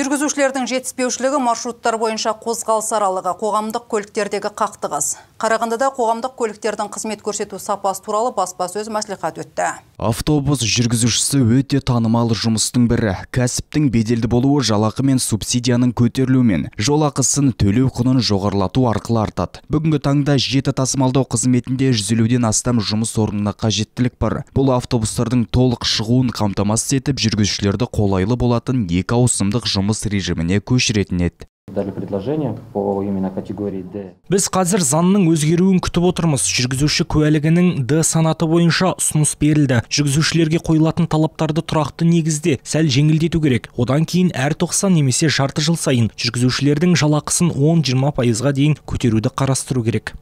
Жүргізушілердің жетіспеушілігі маршруттар бойынша қозғалыс аралығы қоғамдық көліктердегі қақтығыс. Қарағандыда қоғамдық көліктердің қызмет көрсету сапасы туралы баспасөз мәслихаты өтті. Автобус жүргізушісі өте танымал жұмыстың бірі. Кәсіптің беделді болуы жалақы мен субсидияның көтерілуімен ақысын төлеу құнын жоғарылату арқылы артады. Бүгінгі таңда жеті тасымалдау қызметінде жүзілуден астам жұмыс орнына қажеттілік бар. Бұл автобустардың толық шығуын қамтамасыз етіп жүргізушілерді қолайлы болатын екі ауысымдық жұмыс режиміне көшіретін еді предложение біз қазір заңның өзгеруін күтіп отырмыз жүргізуші куәлігінің д санаты бойынша ұсыныс берілді жүргізушілерге қойылатын талаптарды тұрақты негізде сәл жеңілдету керек одан кейін әр 90 немесе жарты жыл сайын жүргізушілердің жалақысын 10-20 пайызға дейін көтеруді қарастыру керек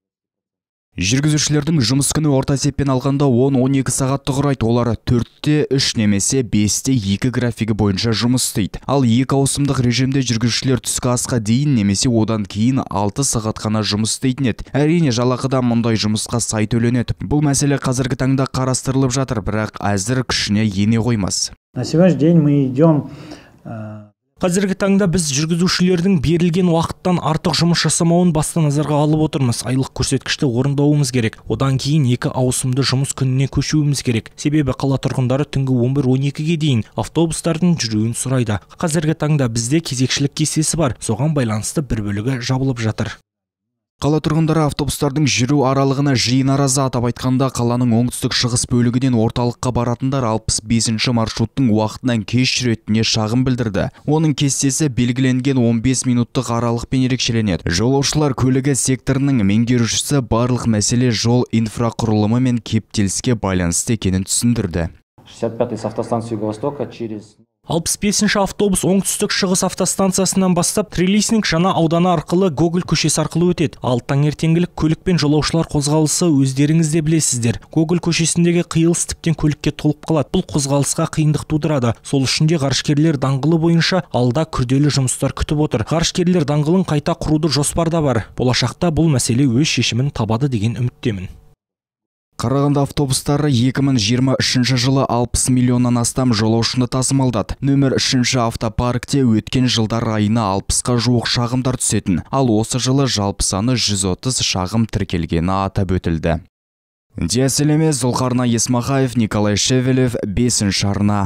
жүргізушілердің жұмыс күні орта есеппен алғанда 10-12 сағатты құрайды олар 4-те, 3 немесе 5-те, 2 графигі бойынша жұмыс істейді ал екі ауысымдық режимде жүргізушілер түскі асқа дейін немесе одан кейін 6 сағат қана жұмыс істейтін еді әрине жалақыда мұндай жұмысқа сай төленеді бұл мәселе қазіргі таңда қарастырылып жатыр бірақ әзір күшіне ене қоймас на сегодняшний день мы идем э, қазіргі таңда біз жүргізушілердің берілген уақыттан артық жұмыс жасамауын басты назарға алып отырмыз айлық көрсеткішті орындауымыз керек одан кейін екі ауысымды жұмыс күніне көшуіміз керек себебі қала тұрғындары түнгі 11-12-ге дейін автобустардың жүруін сұрайды қазіргі таңда бізде кезекшілік кесесі бар соған байланысты бір бөлігі жабылып жатыр қала тұрғындары автобустардың жүру аралығына жиі наразы атап айтқанда қаланың оңтүстік шығыс бөлігінен орталыққа баратындар 65 ші маршруттың уақытынан кеш жүретініне шағым білдірді оның кестесі белгіленген 15 минуттық аралықпен ерекшеленеді жолаушылар көлігі секторының меңгерушісі барлық мәселе жол инфрақұрылымы мен кептеліске байланысты екенін түсіндірді 65 через алпыс бесінші автобус оңтүстік шығыс автостанциясынан бастап трилистник жаңа ауданы арқылы гоголь көшесі арқылы өтеді ал таңертеңгілік көлік пен жолаушылар қозғалысы өздеріңіз де білесіздер гоголь көшесіндегі қиылыс тіптен көлікке толып қалады бұл қозғалысқа қиындық тудырады сол үшін де ғарышкерлер даңғылы бойынша алда күрделі жұмыстар күтіп отыр ғарышкерлер даңғылын қайта құруды жоспарда бар болашақта бұл мәселе өз шешімін табады деген үміттемін Қарағанды автобустары 2023 жылы 60 миллионнан астам жолаушыны тасымалдады. Нөмір 3 автопаркте өткен жылдар айына 60-қа жуық шағымдар түсетін, ал осы жылы жалпы саны 130 шағым тіркелгені атап өтілді. Диаселеме Зұлқарна Есмахаев, Николай Шевелев, 5 арна.